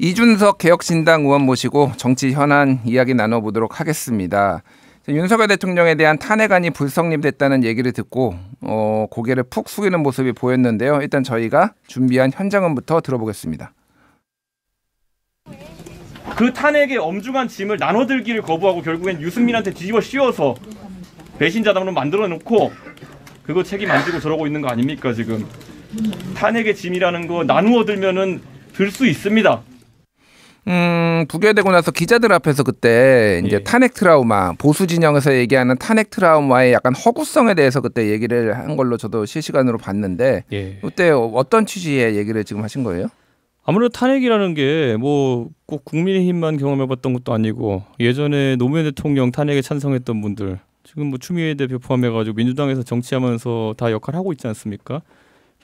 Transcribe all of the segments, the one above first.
이준석 개혁신당 의원 모시고 정치 현안 이야기 나눠보도록 하겠습니다. 윤석열 대통령에 대한 탄핵안이 불성립됐다는 얘기를 듣고 어, 고개를 푹 숙이는 모습이 보였는데요. 일단 저희가 준비한 현장음부터 들어보겠습니다. 그 탄핵의 엄중한 짐을 나눠들기를 거부하고 결국엔 유승민한테 뒤집어 씌워서 배신자 당론 만들어놓고 그거 책임 안 지고 저러고 있는 거 아닙니까 지금 탄핵의 짐이라는 거 나누어 들면은 들수 있습니다 음, 부결되고 나서 기자들 앞에서 그때 이제 예. 탄핵 트라우마, 보수 진영에서 얘기하는 탄핵 트라우마의 약간 허구성에 대해서 그때 얘기를 한 걸로 저도 실시간으로 봤는데 예. 그때 어떤 취지의 얘기를 지금 하신 거예요? 아무래도 탄핵이라는 게 뭐 꼭 국민의힘만 경험해봤던 것도 아니고 예전에 노무현 대통령 탄핵에 찬성했던 분들 지금 뭐 추미애 대표 포함해가지고 민주당에서 정치하면서 다 역할하고 을 있지 않습니까?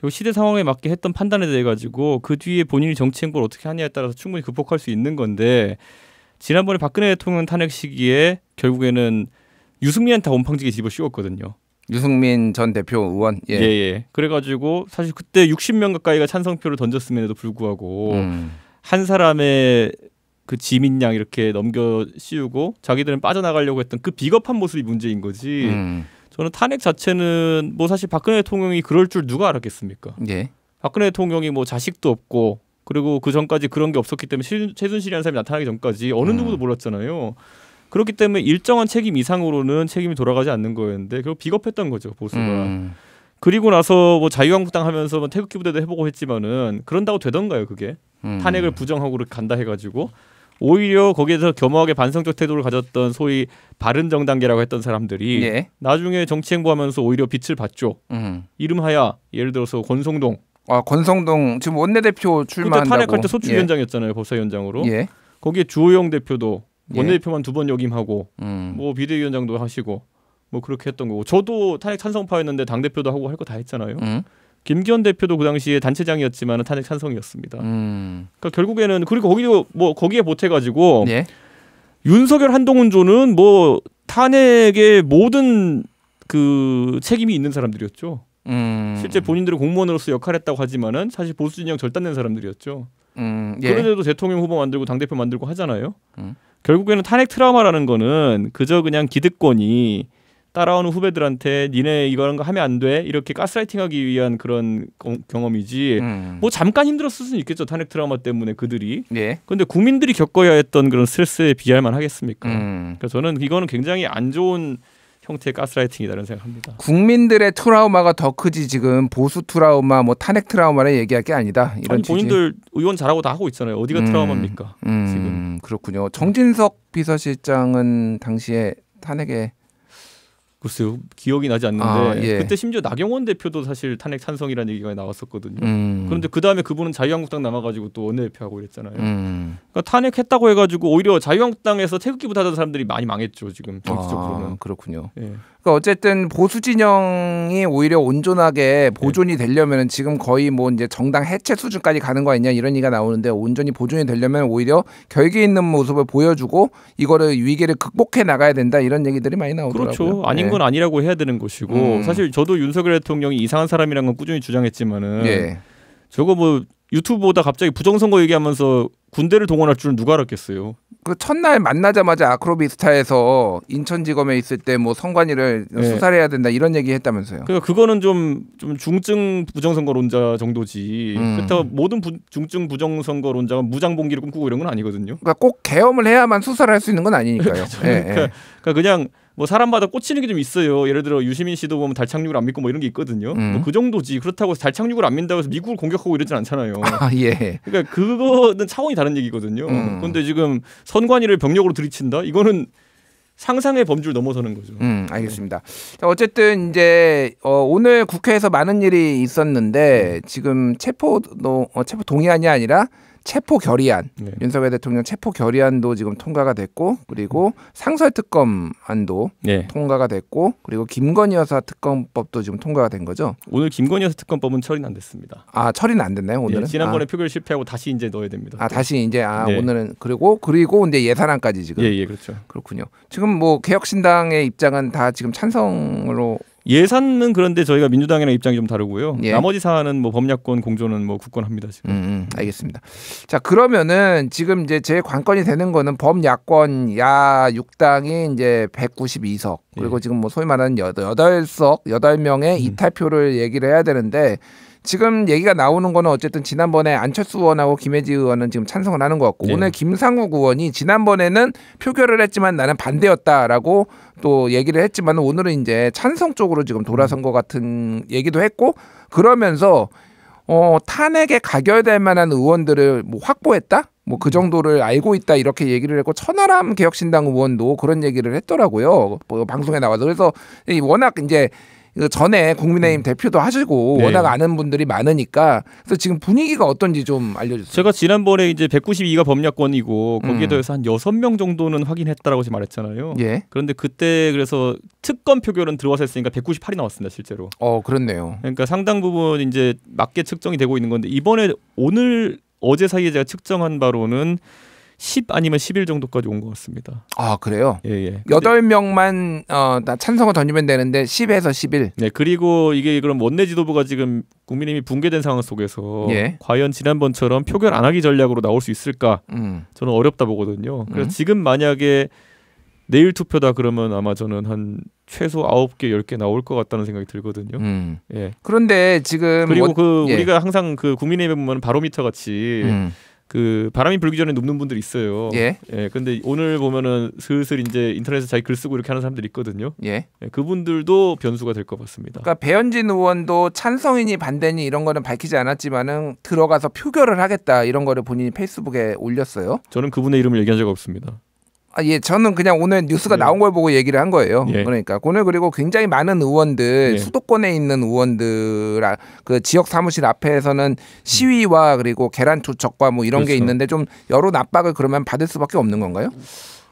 요 시대 상황에 맞게 했던 판단에 대해 가지고 그 뒤에 본인이 정치 행보를 어떻게 하냐에 따라서 충분히 극복할 수 있는 건데 지난번에 박근혜 대통령 탄핵 시기에 결국에는 유승민한테 원팡지게 집어 씌웠거든요. 유승민 전 대표 의원 예. 예, 예. 그래가지고 사실 그때 60명 가까이가 찬성표를 던졌음에도 불구하고 음. 한 사람의 그 지민양 이렇게 넘겨 씌우고 자기들은 빠져나가려고 했던 그 비겁한 모습이 문제인 거지. 음. 저는 탄핵 자체는 뭐 사실 박근혜 대통령이 그럴 줄 누가 알았겠습니까? 예. 박근혜 대통령이 뭐 자식도 없고 그리고 그 전까지 그런 게 없었기 때문에 실, 최순실이라는 사람이 나타나기 전까지 어느 음. 누구도 몰랐잖아요. 그렇기 때문에 일정한 책임 이상으로는 책임이 돌아가지 않는 거였는데 결국 비겁했던 거죠 보수가. 음. 그리고 나서 뭐 자유한국당 하면서 뭐 태극기 부대도 해보고 했지만은 그런다고 되던가요 그게 음. 탄핵을 부정하고 간다 해가지고 오히려 거기에서 겸허하게 반성적 태도를 가졌던 소위 바른 정당계라고 했던 사람들이 예. 나중에 정치 행보하면서 오히려 빛을 봤죠. 음. 이름하야 예를 들어서 권성동. 아 권성동 지금 원내대표 출마한다고. 그때 탄핵할 때 소추위원장이었잖아요 예. 법사위원장으로. 예. 거기에 주호영 대표도 예. 원내대표만 두 번 역임하고 음. 뭐 비대위원장도 하시고 뭐 그렇게 했던 거고 저도 탄핵 찬성파였는데 당 대표도 하고 할 거 다 했잖아요. 음. 김기현 대표도 그 당시에 단체장이었지만 탄핵 찬성이었습니다. 음. 그러니까 결국에는 그리고 거기뭐 거기에 보태가지고 예? 윤석열 한동훈조는 뭐 탄핵의 모든 그 책임이 있는 사람들이었죠. 음. 실제 본인들은 공무원으로서 역할했다고 하지만은 사실 보수 진영 절단된 사람들이었죠. 음, 예. 그런데도 대통령 후보 만들고 당 대표 만들고 하잖아요. 음. 결국에는 탄핵 트라우마라는 거는 그저 그냥 기득권이 따라오는 후배들한테 니네 이런 거 하면 안 돼 이렇게 가스라이팅하기 위한 그런 경험이지 음. 뭐 잠깐 힘들었을 수는 있겠죠 탄핵 트라우마 때문에 그들이 예. 근데 국민들이 겪어야 했던 그런 스트레스에 비할 만 하겠습니까 음. 그래서 저는 이거는 굉장히 안 좋은 형태의 가스라이팅이라는 생각합니다. 국민들의 트라우마가 더 크지 지금 보수 트라우마, 뭐 탄핵 트라우마를 얘기할 게 아니다. 이런 아니, 본인들 의원 잘하고 다 하고 있잖아요. 어디가 음, 트라우마입니까? 음, 지금 그렇군요. 정진석 비서실장은 당시에 탄핵에 글쎄요 기억이 나지 않는데 아, 예. 그때 심지어 나경원 대표도 사실 탄핵 찬성이라는 얘기가 나왔었거든요. 음. 그런데 그 다음에 그분은 자유한국당 남아가지고 또 원내대표하고 그랬잖아요 음. 그러니까 탄핵했다고 해가지고 오히려 자유한국당에서 태극기부터 하던 사람들이 많이 망했죠 지금 정치적으로는. 아, 그렇군요. 예. 그러니까 어쨌든 보수 진영이 오히려 온전하게 보존이 예. 되려면 지금 거의 뭐 이제 정당 해체 수준까지 가는 거 아니냐 이런 얘기가 나오는데 온전히 보존이 되려면 오히려 결계 있는 모습을 보여주고 이거를 위기를 극복해 나가야 된다 이런 얘기들이 많이 나오더라고요. 그렇죠. 아닌 예. 사람은 아니라고 해야 되는 것이고 음. 사실 저도 윤석열 대통령이 이상한 사람이란 건 꾸준히 주장했지만은 예. 저거 뭐 유튜브보다 갑자기 부정선거 얘기하면서 군대를 동원할 줄은 누가 알았겠어요. 그 첫날 만나자마자 아크로비스타에서 인천지검에 있을 때뭐 선관위를 네. 예. 수사를 해야 된다 이런 얘기 했다면서요. 그러니까 그거는 좀, 좀 중증 부정선거론자 정도지. 음. 그렇다고 모든 부, 중증 부정선거론자가 무장봉기를 꿈꾸고 이런 건 아니거든요. 그러니까 꼭 계엄을 해야만 수사를 할 수 있는 건 아니니까요. 그 그러니까, 네. 그러니까 그냥 뭐 사람마다 꽂히는 게 좀 있어요. 예를 들어 유시민 씨도 보면 달착륙을 안 믿고 뭐 이런 게 있거든요. 음. 뭐그 정도지. 그렇다고 달착륙을 안 믿는다고 해서 미국을 공격하고 이러진 않잖아요. 아, 예. 그러니까 그거는 차원이 다른 얘기거든요. 음. 그데 지금 선관위를 병력으로 들이친다? 이거는 상상의 범주를 넘어서는 거죠. 음, 알겠습니다. 자, 어쨌든 이제 어, 오늘 국회에서 많은 일이 있었는데 네. 지금 체포 어, 체포 동의안이 아니라 체포 결의안 네. 윤석열 대통령 체포 결의안도 지금 통과가 됐고 그리고 상설 특검안도 네. 통과가 됐고 그리고 김건희 여사 특검법도 지금 통과가 된 거죠. 오늘 김건희 여사 특검법은 처리는 안 됐습니다. 아 처리는 안 됐나요 오늘은? 예, 지난번에 아. 표결 실패하고 다시 이제 넣어야 됩니다. 아 다시 이제 아 네. 오늘은 그리고 그리고 이제 예산안까지 지금. 예예 예, 그렇죠. 그렇군요. 지금 뭐 개혁신당의 입장은 다 지금 찬성으로 예산은 그런데 저희가 민주당이랑 입장이 좀 다르고요. 예. 나머지 사안은 뭐 법약권 공조는 뭐 국권합니다 지금. 음, 음, 알겠습니다. 자 그러면은 지금 이제 제 관건이 되는 거는 법약권 야 6당이 이제 192석 그리고 예. 지금 뭐 소위 말하는 8석 8명의 음. 이탈표를 얘기를 해야 되는데 지금 얘기가 나오는 거는 어쨌든 지난번에 안철수 의원하고 김혜지 의원은 지금 찬성을 하는 것 같고 네. 오늘 김상욱 의원이 지난번에는 표결을 했지만 나는 반대였다라고 또 얘기를 했지만 오늘은 이제 찬성 쪽으로 지금 돌아선 것 같은 얘기도 했고 그러면서 어, 탄핵에 가결될 만한 의원들을 뭐 확보했다? 뭐 그 정도를 알고 있다 이렇게 얘기를 했고 천하람 개혁신당 의원도 그런 얘기를 했더라고요. 뭐 방송에 나와서 그래서 워낙 이제 전에 국민의힘 음. 대표도 하시고 네. 워낙 아는 분들이 많으니까 그래서 지금 분위기가 어떤지 좀 알려주세요. 제가 지난번에 이제 192가 법률권이고 거기에 대해서 음. 한 여섯 명 정도는 확인했다라고 말했잖아요. 예. 그런데 그때 그래서 특검 표결은 들어와서 했으니까 198이 나왔습니다 실제로. 어 그렇네요. 그러니까 상당 부분 이제 맞게 측정이 되고 있는 건데 이번에 오늘 어제 사이에 제가 측정한 바로는 10 아니면 11 정도까지 온 것 같습니다. 아 그래요? 예예. 예. 여덟 명만 어, 찬성을 던지면 되는데 10에서 11. 네 그리고 이게 그럼 원내 지도부가 지금 국민의힘이 붕괴된 상황 속에서 예. 과연 지난번처럼 표결 안 하기 전략으로 나올 수 있을까? 음. 저는 어렵다 보거든요. 그래서 음. 지금 만약에 내일 투표다 그러면 아마 저는 한 최소 9개, 1개 나올 것 같다는 생각이 들거든요. 음. 예. 그런데 지금 그리고 뭐, 그 예. 우리가 항상 그 국민의힘 보면 바로미터 같이 음. 그 바람이 불기 전에 눕는 분들 있어요. 예. 예. 근데 오늘 보면은 슬슬 이제 인터넷에 자기 글 쓰고 이렇게 하는 사람들 이 있거든요. 예. 예 그분들도 변수가 될 것 같습니다. 그러니까 배현진 의원도 찬성이니 반대니 이런 거는 밝히지 않았지만은 들어가서 표결을 하겠다 이런 거를 본인이 페이스북에 올렸어요. 저는 그분의 이름을 얘기한 적 없습니다. 아, 예, 저는 그냥 오늘 뉴스가 네. 나온 걸 보고 얘기를 한 거예요. 예. 그러니까 오늘 그리고 굉장히 많은 의원들 예. 수도권에 있는 의원들 그 지역 사무실 앞에서는 시위와 그리고 계란 투척과 뭐 이런 그렇죠. 게 있는데 좀 여론 압박을 그러면 받을 수밖에 없는 건가요?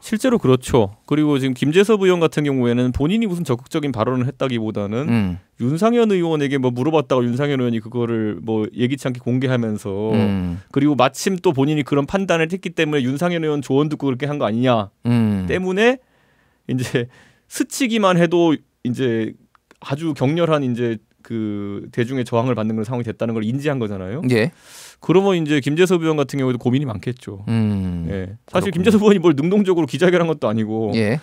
실제로 그렇죠. 그리고 지금 김재섭 의원 같은 경우에는 본인이 무슨 적극적인 발언을 했다기보다는 음. 윤상현 의원에게 뭐 물어봤다가 윤상현 의원이 그거를 뭐 예기치 않게 공개하면서 음. 그리고 마침 또 본인이 그런 판단을 했기 때문에 윤상현 의원 조언 듣고 그렇게 한 거 아니냐 음. 때문에 이제 스치기만 해도 이제 아주 격렬한 이제 그 대중의 저항을 받는 그런 상황이 됐다는 걸 인지한 거잖아요. 예. 그러면 이제 김재섭 의원 같은 경우도 고민이 많겠죠. 음, 예. 사실 그렇군요. 김재섭 의원이 뭘 능동적으로 기자회견한 것도 아니고 예.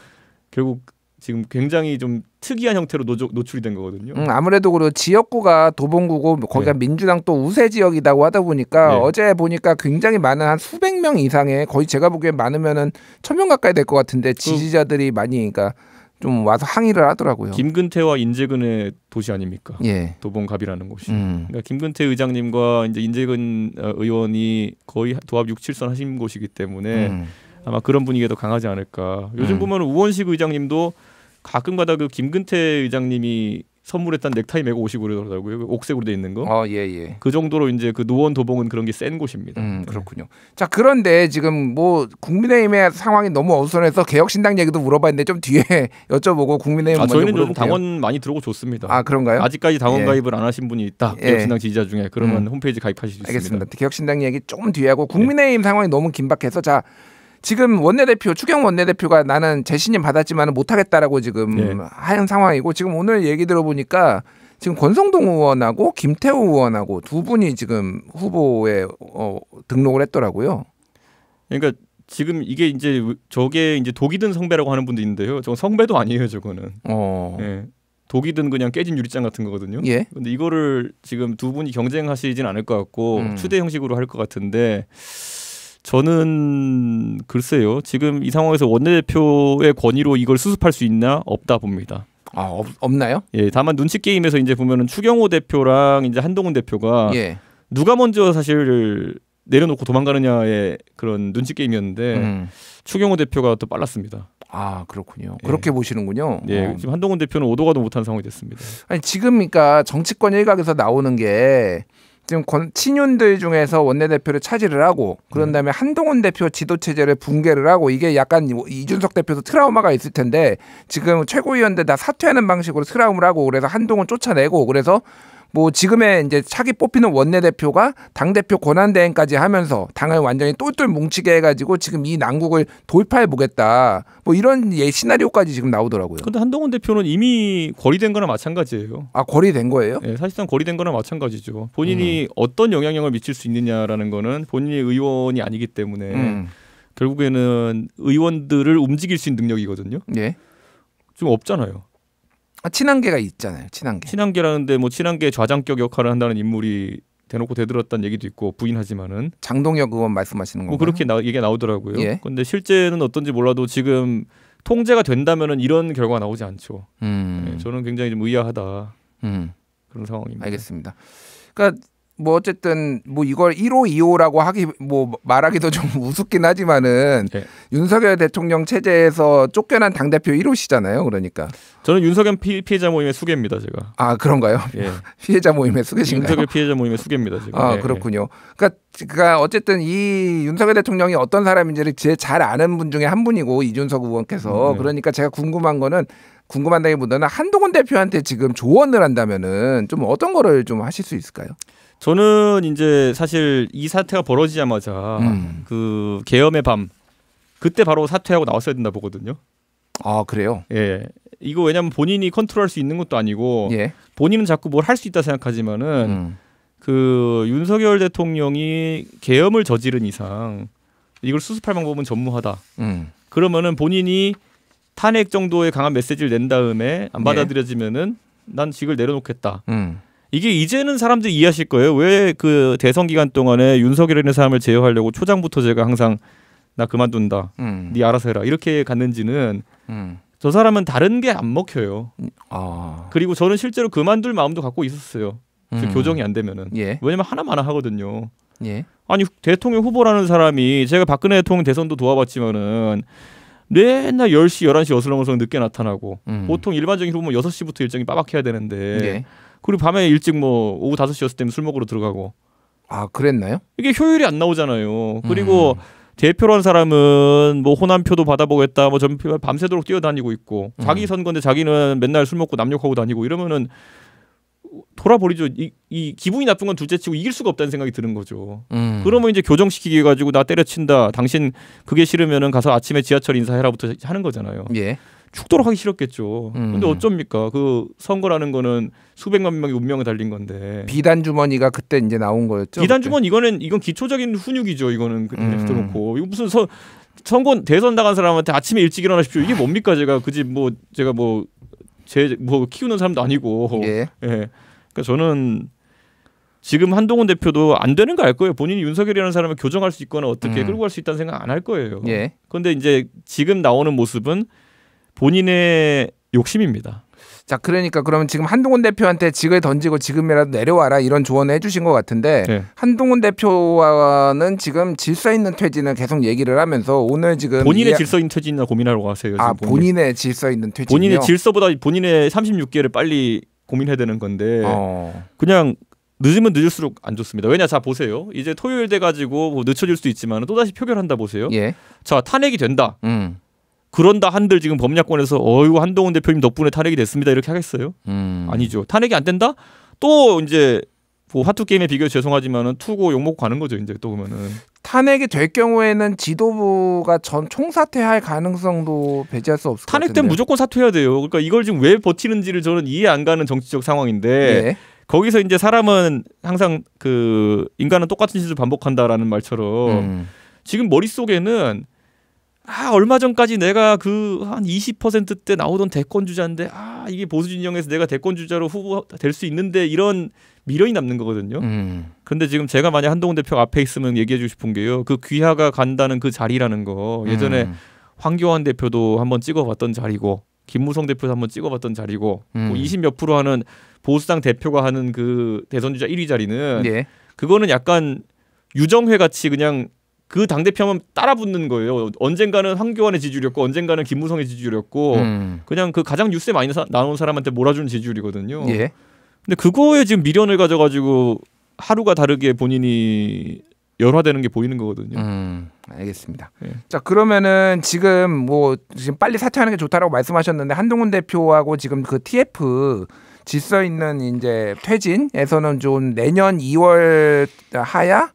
결국 지금 굉장히 좀 특이한 형태로 노조, 노출이 된 거거든요. 음, 아무래도 그 지역구가 도봉구고 거기가 네. 민주당 또 우세 지역이라고 하다 보니까 네. 어제 보니까 굉장히 많은 한 수백 명 이상의 거의 제가 보기엔 많으면은 천명 가까이 될 것 같은데 그 지지자들이 그, 많이 그러니까 좀 와서 항의를 하더라고요. 김근태와 인재근의 도시 아닙니까? 예. 도봉갑이라는 곳이. 음. 그러니까 김근태 의장님과 이제 인재근 어, 의원이 거의 도합 6, 7선 하신 곳이기 때문에 음. 아마 그런 분위기가 더 강하지 않을까. 요즘 음. 보면 우원식 의장님도 가끔가다 그 김근태 의장님이 선물했던 넥타이 메고 오시고 그러더라고요. 옥색으로 돼 있는 거. 어, 예, 예. 그 정도로 이제 그 노원 도봉은 그런 게 센 곳입니다. 음, 네. 그렇군요. 자, 그런데 지금 뭐 국민의힘의 상황이 너무 어수선해서 개혁신당 얘기도 물어봤는데 좀 뒤에 여쭤보고 국민의힘 아, 저희는 좀 당원 많이 들어오고 좋습니다. 아, 그런가요? 아직까지 당원 예. 가입을 안 하신 분이 있다. 예. 개혁신당 지지자 중에 그러면 음. 홈페이지 가입하실 수 있습니다. 알겠습니다. 개혁신당 얘기 조금 뒤에 하고 국민의힘 예. 상황이 너무 긴박해서 자, 지금 원내대표 추경 원내대표가 나는 재신임 받았지만 못하겠다라고 지금 예. 하는 상황이고 지금 오늘 얘기 들어보니까 지금 권성동 의원하고 김태우 의원하고 두 분이 지금 후보에 어, 등록을 했더라고요. 그러니까 지금 이게 이제 저게 이제 독이 든 성배라고 하는 분도 있는데요. 저 성배도 아니에요, 저거는. 어. 예. 독이 든 그냥 깨진 유리잔 같은 거거든요. 예. 근데 이거를 지금 두 분이 경쟁하시진 않을 것 같고 음. 추대 형식으로 할 것 같은데 저는 글쎄요. 지금 이 상황에서 원내대표의 권위로 이걸 수습할 수 있나 없다 봅니다. 아 없, 없나요? 예, 다만 눈치 게임에서 이제 보면은 추경호 대표랑 이제 한동훈 대표가 예. 누가 먼저 사실 내려놓고 도망가느냐의 그런 눈치 게임이었는데 음. 추경호 대표가 또 빨랐습니다. 아 그렇군요. 예. 그렇게 보시는군요. 예, 어. 지금 한동훈 대표는 오도가도 못한 상황이 됐습니다. 아니 지금 그러니까 정치권 일각에서 나오는 게 지금 권, 친윤들 중에서 원내대표를 차지를 하고 그런 음. 다음에 한동훈 대표 지도체제를 붕괴를 하고 이게 약간 이준석 대표도 트라우마가 있을 텐데 지금 최고위원들 다 사퇴하는 방식으로 트라우마를 하고 그래서 한동훈 쫓아내고 그래서 뭐 지금의 이제 차기 뽑히는 원내대표가 당대표 권한대행까지 하면서 당을 완전히 똘똘 뭉치게 해가지고 지금 이 난국을 돌파해 보겠다. 뭐 이런 예 시나리오까지 지금 나오더라고요. 근데 한동훈 대표는 이미 거리된 거나 마찬가지예요. 아 거리된 거예요? 네, 사실상 거리된 거나 마찬가지죠. 본인이 음. 어떤 영향력을 미칠 수 있느냐라는 거는 본인이 의원이 아니기 때문에 음. 결국에는 의원들을 움직일 수 있는 능력이거든요. 예. 좀 없잖아요. 아, 친한계가 있잖아요. 친한계. 친한계라는데 뭐 친한계 좌장격 역할을 한다는 인물이 대놓고 대들었다는 얘기도 있고 부인하지만은 장동혁 의원 말씀하시는 거뭐 그렇게 나, 얘기가 나오더라고요. 예. 근데 실제는 어떤지 몰라도 지금 통제가 된다면은 이런 결과가 나오지 않죠. 음. 네, 저는 굉장히 좀 의아하다. 음. 그런 상황입니다. 알겠습니다. 그러니까 뭐 어쨌든 뭐 이걸 1호 2호라고 하기 뭐 말하기도 좀 우습긴 하지만은 네. 윤석열 대통령 체제에서 쫓겨난 당 대표 1호시잖아요. 그러니까 저는 윤석열 피, 해자 모임의 수계입니다, 제가. 아 그런가요? 예. 피해자 모임의 수계신가요? 윤석열 피해자 모임의 수계입니다, 지금. 아 예, 예. 그렇군요. 그러니까, 그러니까 어쨌든 이 윤석열 대통령이 어떤 사람인지를 제잘 아는 분 중에 한 분이고 이준석 의원께서 음, 네. 그러니까 제가 궁금한 거는 궁금한다기보다는 한동훈 대표한테 지금 조언을 한다면은 좀 어떤 거를 좀 하실 수 있을까요? 저는 이제 사실 이 사태가 벌어지자마자 음. 그개엄의밤 그때 바로 사퇴하고 나왔어야 된다 보거든요. 아 그래요? 예. 이거 왜냐면 본인이 컨트롤할 수 있는 것도 아니고 예. 본인은 자꾸 뭘 할 수 있다 생각하지만은 음. 그 윤석열 대통령이 개엄을 저지른 이상 이걸 수습할 방법은 전무하다. 음. 그러면은 본인이 탄핵 정도의 강한 메시지를 낸 다음에 안 예. 받아들여지면은 난 직을 내려놓겠다. 음. 이게 이제는 사람들이 이해하실 거예요. 왜 그 대선 기간 동안에 윤석열이라는 사람을 제어하려고 초장부터 제가 항상 나 그만둔다. 음. 네 알아서 해라. 이렇게 갔는지는 음. 저 사람은 다른 게 안 먹혀요. 아. 그리고 저는 실제로 그만둘 마음도 갖고 있었어요. 그 음. 교정이 안 되면은. 예. 왜냐면 하나만나 하거든요. 예. 아니 대통령 후보라는 사람이 제가 박근혜 대통령 대선도 도와봤지만은 맨날 10시, 11시 어슬렁어슬렁 늦게 나타나고 음. 보통 일반적인 후보면 6시부터 일정이 빠박해야 되는데 예. 그리고 밤에 일찍 뭐 오후 5시였을 때면 술 먹으러 들어가고. 아, 그랬나요? 이게 효율이 안 나오잖아요. 그리고 음. 대표라는 사람은 뭐 호남표도 받아보겠다 뭐 전표 밤새도록 뛰어다니고 있고 음. 자기 선거인데 자기는 맨날 술 먹고 남욕하고 다니고 이러면은 돌아버리죠. 이, 이 기분이 나쁜 건 둘째치고 이길 수가 없다는 생각이 드는 거죠. 음. 그러면 이제 교정시키기 해 가지고 나 때려친다. 당신 그게 싫으면은 가서 아침에 지하철 인사해라부터 하는 거잖아요. 예. 죽도록 하기 싫었겠죠. 음. 근데 어쩝니까? 그 선거라는 거는 수백만 명의 운명에 달린 건데. 비단 주머니가 그때 이제 나온 거였죠. 비단 주머니 이거는 이건 기초적인 훈육이죠. 이거는 그대로 음. 그렇고 이거 무슨 선 선거 대선 나간 사람한테 아침에 일찍 일어나십시오. 이게 뭡니까? 제가 그 집 뭐 제가 뭐 제뭐 뭐 키우는 사람도 아니고. 예. 예. 그러니까 저는 지금 한동훈 대표도 안 되는 거 알 거예요. 본인이 윤석열이라는 사람을 교정할 수 있거나 어떻게 음. 끌고 갈 수 있다는 생각 안 할 거예요. 예. 그런데 이제 지금 나오는 모습은 본인의 욕심입니다. 자, 그러니까 그러면 지금 한동훈 대표한테 직을 던지고 지금이라도 내려와라 이런 조언을 해주신 것 같은데 네. 한동훈 대표와는 지금 질서 있는 퇴진을 계속 얘기를 하면서 오늘 지금 본인의 이... 질서 있는 퇴진이나 고민하러 가세요. 아, 본인의 질서 있는 퇴진. 본인의 질서보다 본인의 36개를 빨리 고민해야 되는 건데 어... 그냥 늦으면 늦을수록 안 좋습니다. 왜냐, 자 보세요. 이제 토요일 돼 가지고 뭐 늦춰질 수 있지만 또 다시 표결한다 보세요. 예. 자 탄핵이 된다. 음. 그런다 한들 지금 법약권에서 어유 한동훈 대표님 덕분에 탄핵이 됐습니다 이렇게 하겠어요? 음. 아니죠. 탄핵이 안 된다? 또 이제 뭐 화투 게임에 비교 죄송하지만은 투고 욕먹고 가는 거죠 이제 또 보면은 탄핵이 될 경우에는 지도부가 전 총사퇴할 가능성도 배제할 수 없을 탄핵 때 무조건 사퇴해야 돼요. 그러니까 이걸 지금 왜 버티는지를 저는 이해 안 가는 정치적 상황인데 네. 거기서 이제 사람은 항상 그 인간은 똑같은 짓을 반복한다라는 말처럼 음. 지금 머릿속에는 아 얼마 전까지 내가 그 한 20%대 나오던 대권 주자인데 아 이게 보수 진영에서 내가 대권 주자로 후보 될 수 있는데 이런 미련이 남는 거거든요. 음. 근데 지금 제가 만약 한동훈 대표 앞에 있으면 얘기해 주고 싶은 게요. 그 귀하가 간다는 그 자리라는 거 예전에 음. 황교안 대표도 한번 찍어봤던 자리고 김무성 대표도 한번 찍어봤던 자리고 뭐 음. 뭐 20 몇 프로 하는 보수당 대표가 하는 그 대선 주자 1위 자리는 예. 그거는 약간 유정회 같이 그냥 그 당대표만 따라 붙는 거예요. 언젠가는 황교안의 지지율이었고 언젠가는 김무성의 지지율이었고 음. 그냥 그 가장 뉴스에 많이 사, 나온 사람한테 몰아주는 지지율이거든요. 예. 근데 그거에 지금 미련을 가져가지고 하루가 다르게 본인이 열화되는 게 보이는 거거든요. 음, 알겠습니다. 예. 자 그러면은 지금 뭐 지금 빨리 사퇴하는 게 좋다라고 말씀하셨는데 한동훈 대표하고 지금 그 TF 질서 있는 이제 퇴진에서는 좀 내년 2월 하야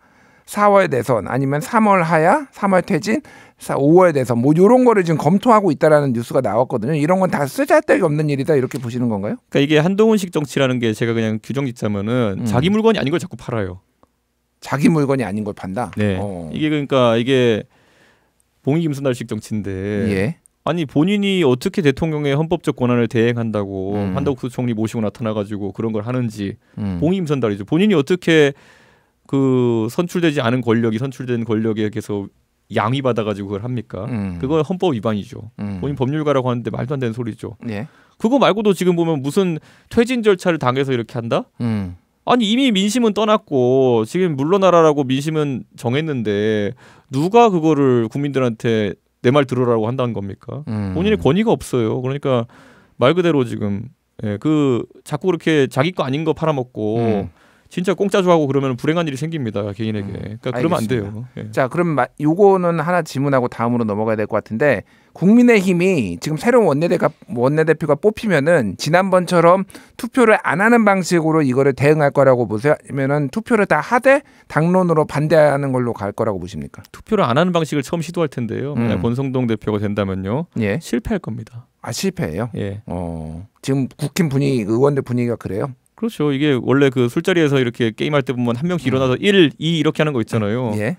4월 대선 아니면 3월 하야, 3월 퇴진, 5월 대선 뭐 이런 거를 지금 검토하고 있다라는 뉴스가 나왔거든요. 이런 건 다 쓰잘데기 없는 일이다 이렇게 보시는 건가요? 그러니까 이게 한동훈식 정치라는 게 제가 그냥 규정 짓자면은 음. 자기 물건이 아닌 걸 자꾸 팔아요. 자기 물건이 아닌 걸 판다. 네. 어. 이게 그러니까 이게 봉이 김순날식 정치인데 예. 아니 본인이 어떻게 대통령의 헌법적 권한을 대행한다고 음. 한덕수 총리 모시고 나타나가지고 그런 걸 하는지 음. 봉임선달이죠. 본인이 어떻게 그 선출되지 않은 권력이 선출된 권력에 계속 양위 받아가지고 그걸 합니까? 음. 그건 헌법 위반이죠. 음. 본인 법률가라고 하는데 말도 안 되는 소리죠. 예. 그거 말고도 지금 보면 무슨 퇴진 절차를 당해서 이렇게 한다? 음. 아니 이미 민심은 떠났고 지금 물러나라라고 민심은 정했는데 누가 그거를 국민들한테 내 말들어라고 한다는 겁니까? 음. 본인의 권위가 없어요. 그러니까 말 그대로 지금 예, 그 자꾸 그렇게 자기 거 아닌 거 팔아먹고. 음. 진짜 공짜 좋아하고 그러면 불행한 일이 생깁니다 개인에게. 음, 그러니까 그러면 안 돼요. 예. 자 그럼 마, 요거는 하나 질문하고 다음으로 넘어가야 될 것 같은데 국민의힘이 지금 새로운 원내대가 원내대표가 뽑히면은 지난번처럼 투표를 안 하는 방식으로 이거를 대응할 거라고 보세요? 아니면은 투표를 다 하되 당론으로 반대하는 걸로 갈 거라고 보십니까? 투표를 안 하는 방식을 처음 시도할 텐데요. 음. 만약 네, 권성동 대표가 된다면요. 예. 실패할 겁니다. 아 실패예요? 예. 어. 지금 국힘 분위기 의원들 분위기가 그래요? 그렇죠. 이게 원래 그 술자리에서 이렇게 게임할 때 보면 한 명씩 음. 일어나서 음. 1, 2 이렇게 하는 거 있잖아요. 예.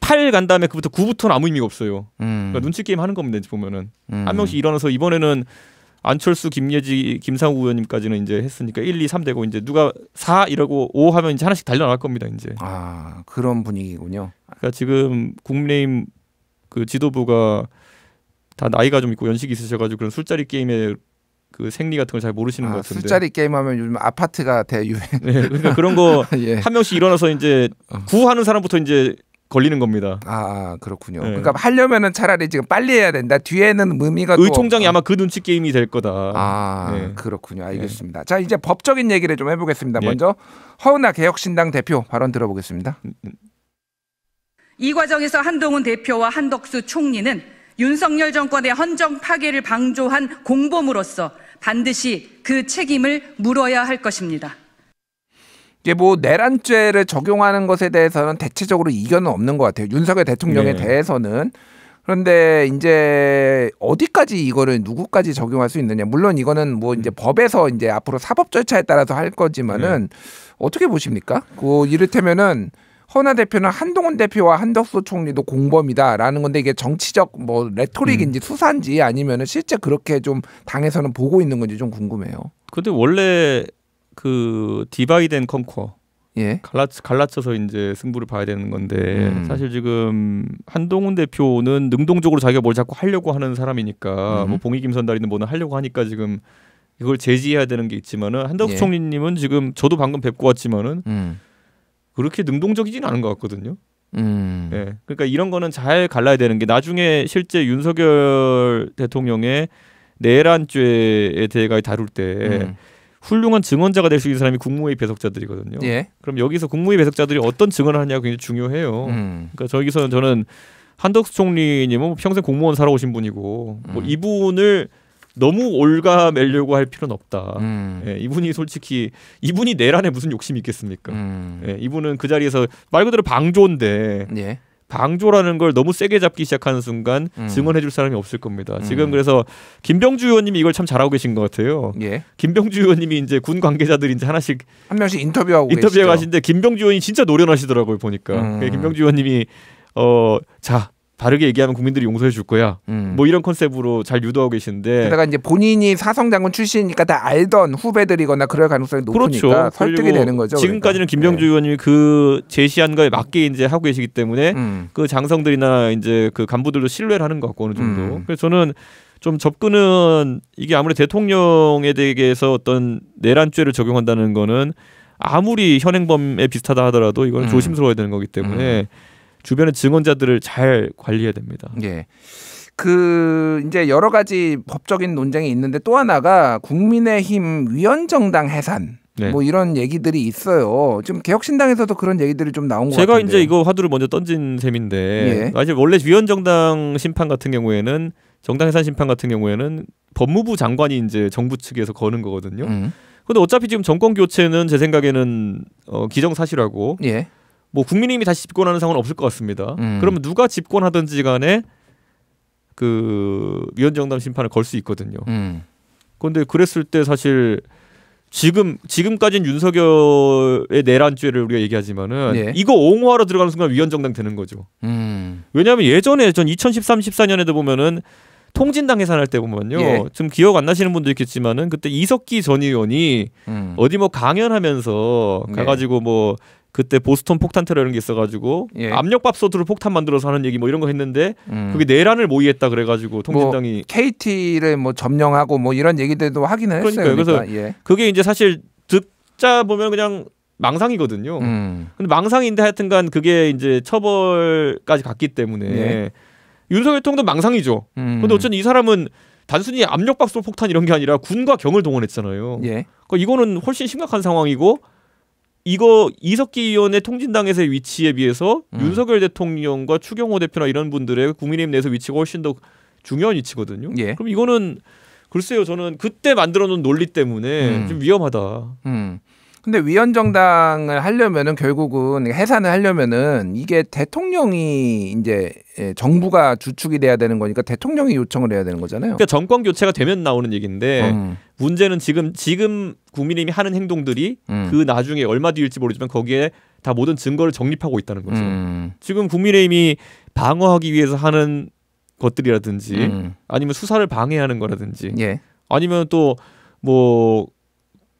8간 다음에 그부터 9부터는 아무 의미가 없어요. 음. 그러니까 눈치 게임 하는 겁니다. 보면은 음. 한 명씩 일어나서 이번에는 안철수, 김예지, 김상우 의원님까지는 이제 했으니까 1, 2, 3 되고 이제 누가 4 이러고 5 하면 이제 하나씩 달려나갈 겁니다. 이제 아 그런 분위기군요. 그러니까 지금 국민의힘 그 지도부가 다 나이가 좀 있고 연식이 있으셔가지고 그런 술자리 게임에 그 생리 같은 걸 잘 모르시는 아, 것 같은데. 술자리 게임하면 요즘 아파트가 대유행. 네, 그러니까 그런 거한 예. 명씩 일어나서 이제 어. 구하는 사람부터 이제 걸리는 겁니다. 아, 아 그렇군요. 네. 그러니까 하려면은 차라리 지금 빨리 해야 된다. 뒤에는 의미가 의총장이 아마 그 눈치 게임이 될 거다. 아 네. 그렇군요. 네. 알겠습니다. 네. 자 이제 법적인 얘기를 좀 해보겠습니다. 네. 먼저 허은하 개혁신당 대표 발언 들어보겠습니다. 음, 음. 이 과정에서 한동훈 대표와 한덕수 총리는 윤석열 정권의 헌정 파괴를 방조한 공범으로서 반드시 그 책임을 물어야 할 것입니다. 이게 뭐 내란죄를 적용하는 것에 대해서는 대체적으로 이견은 없는 것 같아요. 윤석열 대통령에 네. 대해서는 그런데 이제 어디까지 이거를 누구까지 적용할 수 있느냐. 물론 이거는 뭐 이제 음. 법에서 이제 앞으로 사법 절차에 따라서 할 거지만은 네. 어떻게 보십니까? 그 이를테면은 허나 대표는 한동훈 대표와 한덕수 총리도 공범이다라는 건데 이게 정치적 뭐 레토릭인지 음. 수사인지 아니면은 실제 그렇게 좀 당에서는 보고 있는 건지 좀 궁금해요. 근데 원래 그 디바이덴 컨커 예. 갈라, 갈라쳐서 이제 승부를 봐야 되는 건데 음. 사실 지금 한동훈 대표는 능동적으로 자기가 뭘 자꾸 하려고 하는 사람이니까 음. 뭐봉이김 선달이는 뭐는 하려고 하니까 지금 이걸 제지해야 되는 게 있지만은 한덕수 예. 총리님은 지금 저도 방금 뵙고 왔지만은 음. 그렇게 능동적이진 않은 것 같거든요. 음. 예. 그러니까 이런 거는 잘 갈라야 되는 게 나중에 실제 윤석열 대통령의 내란죄에 대해 다룰 때 음. 훌륭한 증언자가 될 수 있는 사람이 국무회의 배석자들이거든요. 예. 그럼 여기서 국무회의 배석자들이 어떤 증언을 하냐가 굉장히 중요해요. 음. 그러니까 저기서는 저는 한덕수 총리님은 평생 공무원 살아오신 분이고 뭐 음. 이분을 너무 올가매려고 할 필요는 없다. 음. 예, 이분이 솔직히 이분이 내란에 무슨 욕심이 있겠습니까? 음. 예, 이분은 그 자리에서 말 그대로 방조인데 예. 방조라는 걸 너무 세게 잡기 시작하는 순간 음. 증언해줄 사람이 없을 겁니다. 음. 지금 그래서 김병주 의원님이 이걸 참 잘하고 계신 것 같아요. 예. 김병주 의원님이 이제 군 관계자들이 제 하나씩 한 명씩 인터뷰하고 인터뷰해 가시는데 김병주 의원이 진짜 노련하시더라고요 보니까 음. 예, 김병주 의원님이 어자 바르게 얘기하면 국민들이 용서해 줄 거야. 음. 뭐 이런 컨셉으로 잘 유도하고 계신데 게다가 이제 본인이 사성장군 출신이니까 다 알던 후배들이거나 그럴 가능성이 높으니까 그렇죠. 설득이 되는 거죠. 그러니까. 지금까지는 그러니까. 김병주 네. 의원님이 그 제시한 거에 맞게 이제 하고 계시기 때문에 음. 그 장성들이나 이제 그 간부들도 신뢰를 하는 것 같고 어느 정도. 음. 그래서 저는 좀 접근은 이게 아무래도 대통령에 대해서 어떤 내란죄를 적용한다는 거는 아무리 현행범에 비슷하다 하더라도 이건 음. 조심스러워야 되는 거기 때문에. 음. 주변의 증언자들을 잘 관리해야 됩니다. 예. 그 이제 여러 가지 법적인 논쟁이 있는데 또 하나가 국민의힘 위원정당 해산 네. 뭐 이런 얘기들이 있어요. 지금 개혁신당에서도 그런 얘기들이 좀 나온 거 같아요. 제가 같 이제 이거 화두를 먼저 던진 셈인데 예. 사 원래 위원정당 심판 같은 경우에는 정당 해산 심판 같은 경우에는 법무부 장관이 이제 정부 측에서 거는 거거든요. 음. 근데 어차피 지금 정권 교체는 제 생각에는 어, 기정사실하고 예. 뭐 국민의힘이 다시 집권하는 상황은 없을 것 같습니다. 음. 그러면 누가 집권하든지 간에 그위원정당 심판을 걸 수 있거든요. 음. 그런데 음. 그랬을 때 사실 지금 지금까지는 윤석열의 내란죄를 우리가 얘기하지만은 예. 이거 옹호하러 들어가는 순간 위원정당 되는 거죠. 음. 왜냐하면 예전에 전 2013, 14년에도 보면은 통진당 해산할 때 보면요, 예. 좀 기억 안 나시는 분도 있겠지만은 그때 이석기 전 의원이 음. 어디 뭐 강연하면서 예. 가가지고 뭐 그때 보스턴 폭탄 테러 이런 게 있어가지고 예. 압력밥솥으로 폭탄 만들어서 하는 얘기 뭐 이런 거 했는데 음. 그게 내란을 모의했다 그래가지고 뭐 통신당이뭐 KT를 뭐 점령하고 뭐 이런 얘기들도 하기는 그러니까요. 했어요. 그러니까. 그래서 예. 그게 이제 사실 듣자 보면 그냥 망상이거든요. 음. 근데 망상인데 하여튼간 그게 이제 처벌까지 갔기 때문에 예. 윤석열 통도 망상이죠. 음. 근데 어쨌든 이 사람은 단순히 압력밥솥 폭탄 이런 게 아니라 군과 경을 동원했잖아요. 예. 그러니까 이거는 훨씬 심각한 상황이고 이거 이석기 의원의 통진당에서의 위치에 비해서 음. 윤석열 대통령과 추경호 대표나 이런 분들의 국민의힘 내에서 위치가 훨씬 더 중요한 위치거든요. 예. 그럼 이거는 글쎄요, 저는 그때 만들어 놓은 논리 때문에 음. 좀 위험하다. 음. 근데 위헌정당을 하려면은 결국은 해산을 하려면은 이게 대통령이 이제 예, 정부가 주축이 돼야 되는 거니까 대통령이 요청을 해야 되는 거잖아요. 그러니까 정권 교체가 되면 나오는 얘기인데 음. 문제는 지금 지금 국민의힘이 하는 행동들이 음. 그 나중에 얼마 뒤일지 모르지만 거기에 다 모든 증거를 정립하고 있다는 거죠. 음. 지금 국민의힘이 방어하기 위해서 하는 것들이라든지 음. 아니면 수사를 방해하는 거라든지 예. 아니면 또뭐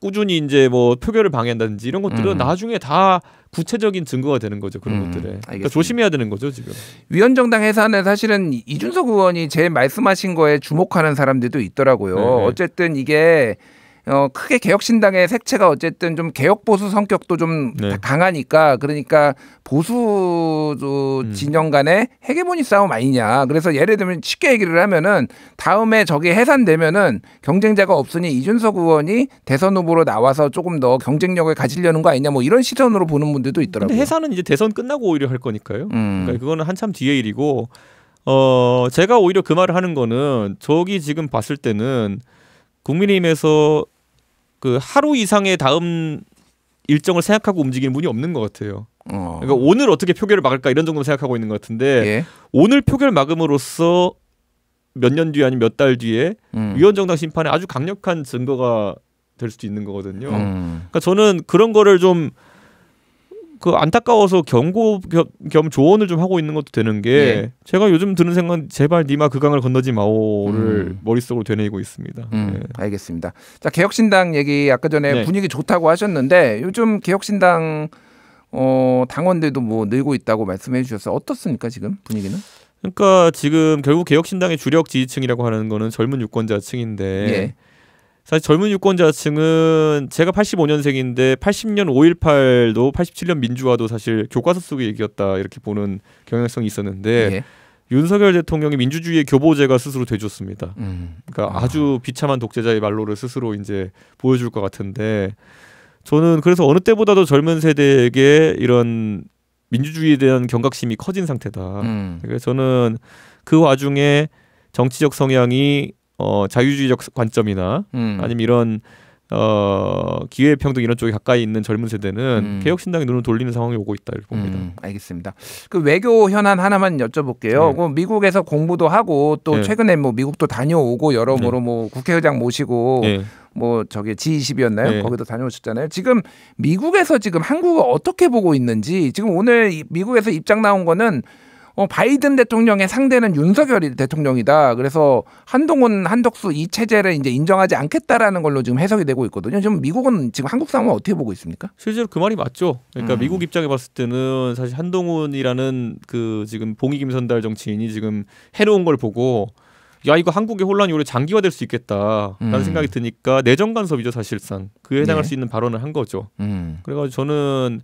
꾸준히 이제 뭐 표결을 방해한다든지 이런 것들은 음. 나중에 다 구체적인 증거가 되는 거죠 그런 음, 것들에 그러니까 조심해야 되는 거죠 지금 위원정당 해산은 사실은 이준석 의원이 제 말씀하신 거에 주목하는 사람들도 있더라고요 네. 네. 어쨌든 이게 어, 크게 개혁신당의 색채가 어쨌든 좀 개혁보수 성격도 좀 네. 강하니까 그러니까 보수 음. 진영 간의 해계보니 싸움 아니냐. 그래서 예를 들면 쉽게 얘기를 하면은 다음에 저기 해산되면은 경쟁자가 없으니 이준석 의원이 대선 후보로 나와서 조금 더 경쟁력을 가지려는 거 아니냐 뭐 이런 시선으로 보는 분들도 있더라고요. 해산은 이제 대선 끝나고 오히려 할 거니까요. 음. 그러니까 그거는 한참 뒤의 일이고 어 제가 오히려 그 말을 하는 거는 저기 지금 봤을 때는 국민의힘에서 그 하루 이상의 다음 일정을 생각하고 움직이는 분이 없는 것 같아요. 어. 그러니까 오늘 어떻게 표결을 막을까 이런 정도 생각하고 있는 것 같은데 예? 오늘 표결 막음으로써 몇 년뒤에 아니면 몇 달 뒤에 음. 위헌정당 심판에 아주 강력한 증거가 될 수도 있는 거거든요. 음. 그러니까 저는 그런 거를 좀그 안타까워서 경고 겸, 겸, 조언을 좀 하고 있는 것도 되는 게 예. 제가 요즘 드는 생각 은 제발 니마 그강을 건너지 마오를 음. 머릿속으로 되뇌고 있습니다. 음, 네. 알겠습니다. 자 개혁신당 얘기 아까 전에 네. 분위기 좋다고 하셨는데 요즘 개혁신당 어, 당원들도 뭐 늘고 있다고 말씀해 주셨어요. 어떻습니까 지금 분위기는? 그러니까 지금 결국 개혁신당의 주력 지지층이라고 하는 거는 젊은 유권자층인데 예. 사실 젊은 유권자층은 제가 85년생인데 80년 5.18도 87년 민주화도 사실 교과서 속의 얘기였다 이렇게 보는 경향성이 있었는데 예. 윤석열 대통령이 민주주의의 교보제가 스스로 되줬습니다. 음. 그러니까 아. 아주 비참한 독재자의 말로를 스스로 이제 보여줄 것 같은데 저는 그래서 어느 때보다도 젊은 세대에게 이런 민주주의에 대한 경각심이 커진 상태다. 음. 그래서 저는 그 와중에 정치적 성향이 어, 자유주의적 관점이나 음. 아니면 이런 어, 기회평등 이런 쪽에 가까이 있는 젊은 세대는 음. 개혁신당이 눈을 돌리는 상황이 오고 있다 이렇게 봅니다. 음, 알겠습니다. 그 외교 현안 하나만 여쭤볼게요. 네. 뭐 미국에서 공부도 하고 또 네. 최근에 뭐 미국도 다녀오고 여러모로 네. 뭐 국회의장 모시고 네. 뭐 저기 G20이었나요? 네. 거기도 다녀오셨잖아요. 지금 미국에서 지금 한국을 어떻게 보고 있는지 지금 오늘 미국에서 입장 나온 거는 어, 바이든 대통령의 상대는 윤석열 대통령이다. 그래서 한동훈, 한덕수 이 체제를 이제 인정하지 않겠다라는 걸로 지금 해석이 되고 있거든요. 지금 미국은 지금 한국 상황 을 어떻게 보고 있습니까? 실제로 그 말이 맞죠. 그러니까 음. 미국 입장에 봤을 때는 사실 한동훈이라는 그 지금 봉이 김선달 정치인이 지금 해놓은 걸 보고 야 이거 한국의 혼란이 오히려 장기화될 수 있겠다라는 음. 생각이 드니까 내정 간섭이죠 사실상 그에 해당할 네. 수 있는 발언을 한 거죠. 음. 그래가지고 저는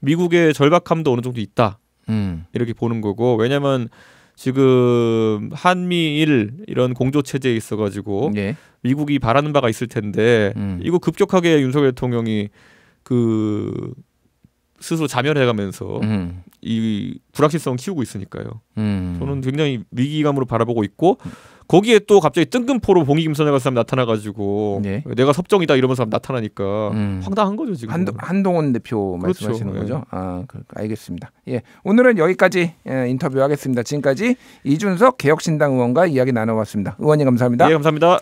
미국의 절박함도 어느 정도 있다. 음. 이렇게 보는 거고 왜냐면 지금 한미일 이런 공조 체제에 있어 가지고 예. 미국이 바라는 바가 있을 텐데 음. 이거 급격하게 윤석열 대통령이 그 스스로 자멸해가면서 음. 이 불확실성 을 키우고 있으니까요. 음. 저는 굉장히 위기감으로 바라보고 있고 거기에 또 갑자기 뜬금포로 봉이 김선혜 같은 사람 나타나가지고 네. 내가 섭정이다 이러면서 사람 나타나니까 음. 황당한 거죠 지금. 한도, 한동훈 대표 그렇죠. 말씀하시는 예. 거죠. 예. 아, 그, 알겠습니다. 예, 오늘은 여기까지 예, 인터뷰하겠습니다. 지금까지 이준석 개혁신당 의원과 이야기 나눠봤습니다. 의원님 감사합니다. 예, 감사합니다.